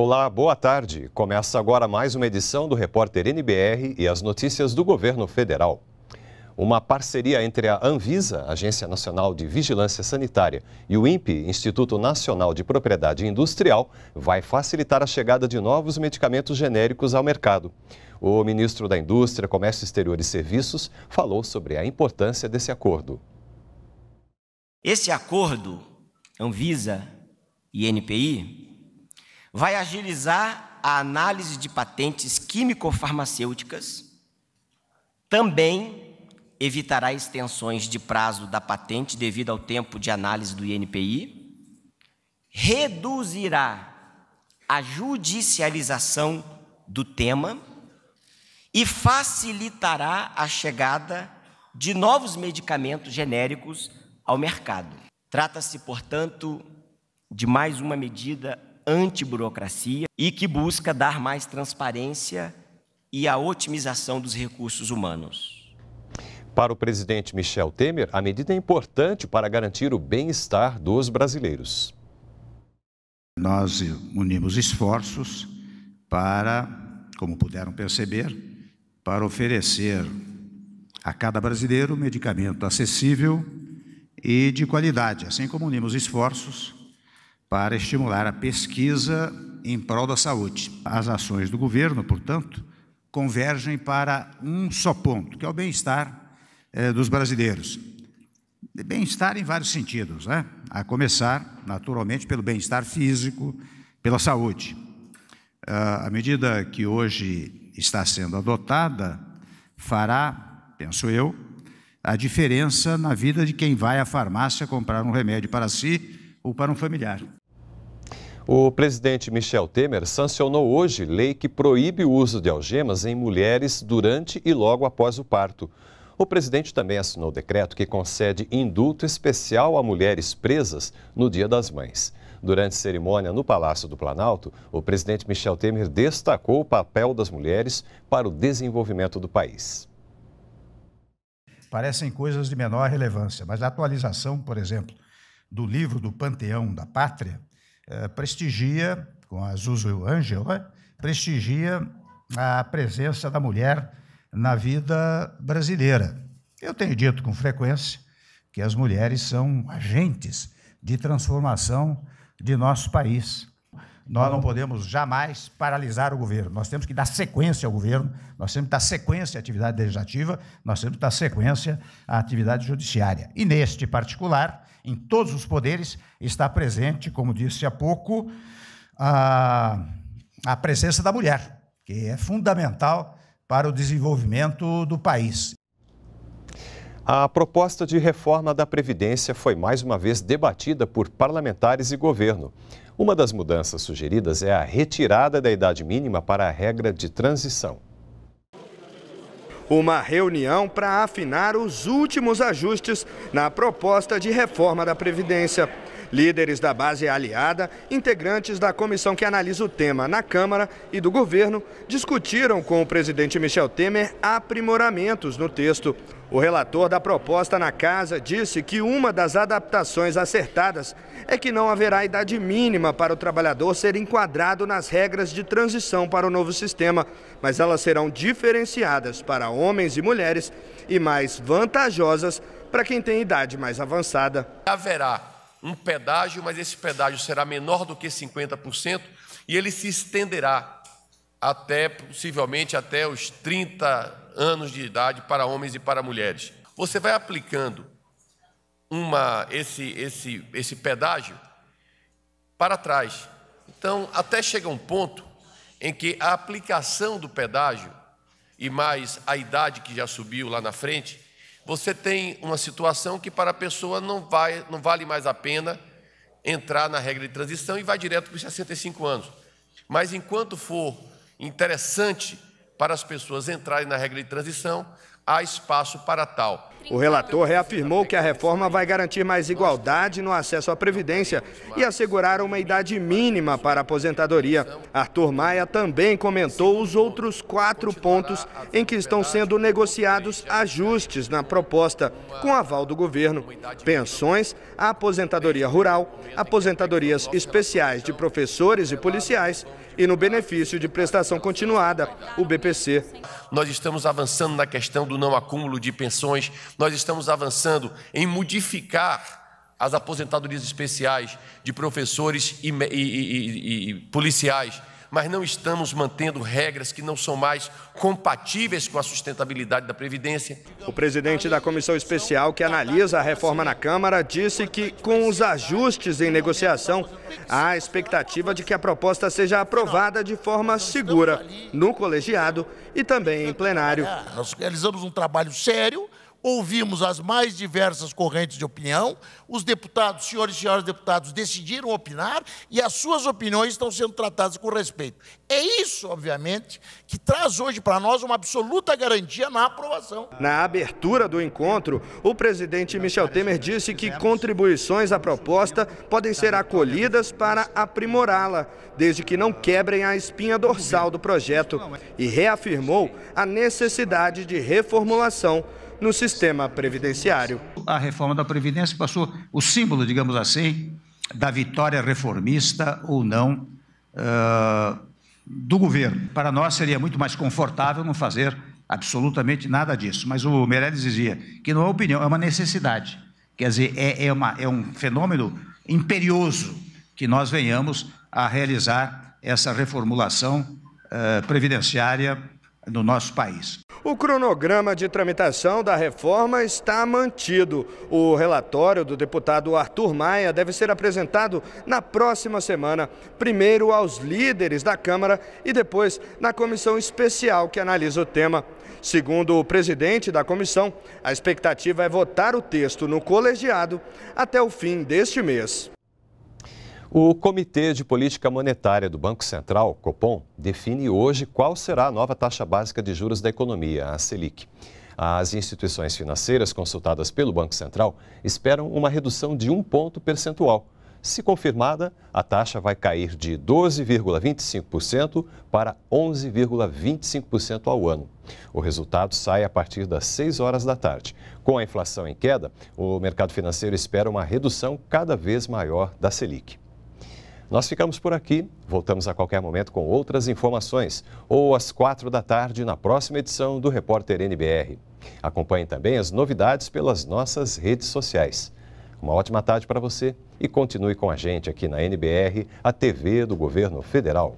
Olá, boa tarde. Começa agora mais uma edição do Repórter NBR e as notícias do governo federal. Uma parceria entre a Anvisa, Agência Nacional de Vigilância Sanitária, e o INPE, Instituto Nacional de Propriedade Industrial, vai facilitar a chegada de novos medicamentos genéricos ao mercado. O ministro da Indústria, Comércio Exterior e Serviços falou sobre a importância desse acordo. Esse acordo Anvisa e NPI vai agilizar a análise de patentes químico-farmacêuticas, também evitará extensões de prazo da patente devido ao tempo de análise do INPI, reduzirá a judicialização do tema e facilitará a chegada de novos medicamentos genéricos ao mercado. Trata-se, portanto, de mais uma medida antiburocracia e que busca dar mais transparência e a otimização dos recursos humanos. Para o presidente Michel Temer, a medida é importante para garantir o bem-estar dos brasileiros. Nós unimos esforços para, como puderam perceber, para oferecer a cada brasileiro medicamento acessível e de qualidade, assim como unimos esforços para estimular a pesquisa em prol da saúde. As ações do governo, portanto, convergem para um só ponto, que é o bem-estar eh, dos brasileiros. Bem-estar em vários sentidos, né? a começar, naturalmente, pelo bem-estar físico, pela saúde. a ah, medida que hoje está sendo adotada fará, penso eu, a diferença na vida de quem vai à farmácia comprar um remédio para si ou para um familiar. O presidente Michel Temer sancionou hoje lei que proíbe o uso de algemas em mulheres durante e logo após o parto. O presidente também assinou decreto que concede indulto especial a mulheres presas no Dia das Mães. Durante cerimônia no Palácio do Planalto, o presidente Michel Temer destacou o papel das mulheres para o desenvolvimento do país. Parecem coisas de menor relevância, mas a atualização, por exemplo, do livro do Panteão da Pátria eh, prestigia, com a Zuzu Ângela, prestigia a presença da mulher na vida brasileira. Eu tenho dito com frequência que as mulheres são agentes de transformação de nosso país. Nós não podemos jamais paralisar o governo. Nós temos que dar sequência ao governo, nós temos que dar sequência à atividade legislativa, nós temos que dar sequência à atividade judiciária. E neste particular, em todos os poderes, está presente, como disse há pouco, a, a presença da mulher, que é fundamental para o desenvolvimento do país. A proposta de reforma da Previdência foi mais uma vez debatida por parlamentares e governo. Uma das mudanças sugeridas é a retirada da idade mínima para a regra de transição uma reunião para afinar os últimos ajustes na proposta de reforma da Previdência. Líderes da base aliada, integrantes da comissão que analisa o tema na Câmara e do governo, discutiram com o presidente Michel Temer aprimoramentos no texto. O relator da proposta na casa disse que uma das adaptações acertadas é que não haverá idade mínima para o trabalhador ser enquadrado nas regras de transição para o novo sistema, mas elas serão diferenciadas para homens e mulheres e mais vantajosas para quem tem idade mais avançada. Haverá um pedágio, mas esse pedágio será menor do que 50% e ele se estenderá até possivelmente até os 30 anos de idade para homens e para mulheres. Você vai aplicando uma esse esse esse pedágio para trás. Então, até chega um ponto em que a aplicação do pedágio e mais a idade que já subiu lá na frente, você tem uma situação que para a pessoa não vai não vale mais a pena entrar na regra de transição e vai direto para os 65 anos. Mas enquanto for interessante para as pessoas entrarem na regra de transição, há espaço para tal. O relator reafirmou que a reforma vai garantir mais igualdade no acesso à Previdência e assegurar uma idade mínima para a aposentadoria. Arthur Maia também comentou os outros quatro pontos em que estão sendo negociados ajustes na proposta, com aval do governo: pensões, aposentadoria rural, aposentadorias especiais de professores e policiais e no benefício de prestação continuada, o BPC. Nós estamos avançando na questão do não acúmulo de pensões, nós estamos avançando em modificar as aposentadorias especiais de professores e, e, e, e policiais mas não estamos mantendo regras que não são mais compatíveis com a sustentabilidade da Previdência. O presidente da comissão especial que analisa a reforma na Câmara disse que, com os ajustes em negociação, há a expectativa de que a proposta seja aprovada de forma segura no colegiado e também em plenário. Nós realizamos um trabalho sério ouvimos as mais diversas correntes de opinião, os deputados, senhores e senhoras deputados, decidiram opinar e as suas opiniões estão sendo tratadas com respeito. É isso, obviamente, que traz hoje para nós uma absoluta garantia na aprovação. Na abertura do encontro, o presidente Michel Temer disse que contribuições à proposta podem ser acolhidas para aprimorá-la, desde que não quebrem a espinha dorsal do projeto, e reafirmou a necessidade de reformulação no sistema previdenciário. A reforma da Previdência passou o símbolo, digamos assim, da vitória reformista ou não ah, do governo. Para nós seria muito mais confortável não fazer absolutamente nada disso. Mas o Meirelles dizia que não é opinião, é uma necessidade. Quer dizer, é, é, uma, é um fenômeno imperioso que nós venhamos a realizar essa reformulação uh, previdenciária no nosso país. O cronograma de tramitação da reforma está mantido. O relatório do deputado Arthur Maia deve ser apresentado na próxima semana, primeiro aos líderes da Câmara e depois na comissão especial que analisa o tema. Segundo o presidente da comissão, a expectativa é votar o texto no colegiado até o fim deste mês. O Comitê de Política Monetária do Banco Central, Copom, define hoje qual será a nova taxa básica de juros da economia, a Selic. As instituições financeiras consultadas pelo Banco Central esperam uma redução de um ponto percentual. Se confirmada, a taxa vai cair de 12,25% para 11,25% ao ano. O resultado sai a partir das 6 horas da tarde. Com a inflação em queda, o mercado financeiro espera uma redução cada vez maior da Selic. Nós ficamos por aqui, voltamos a qualquer momento com outras informações, ou às quatro da tarde na próxima edição do Repórter NBR. Acompanhe também as novidades pelas nossas redes sociais. Uma ótima tarde para você e continue com a gente aqui na NBR, a TV do Governo Federal.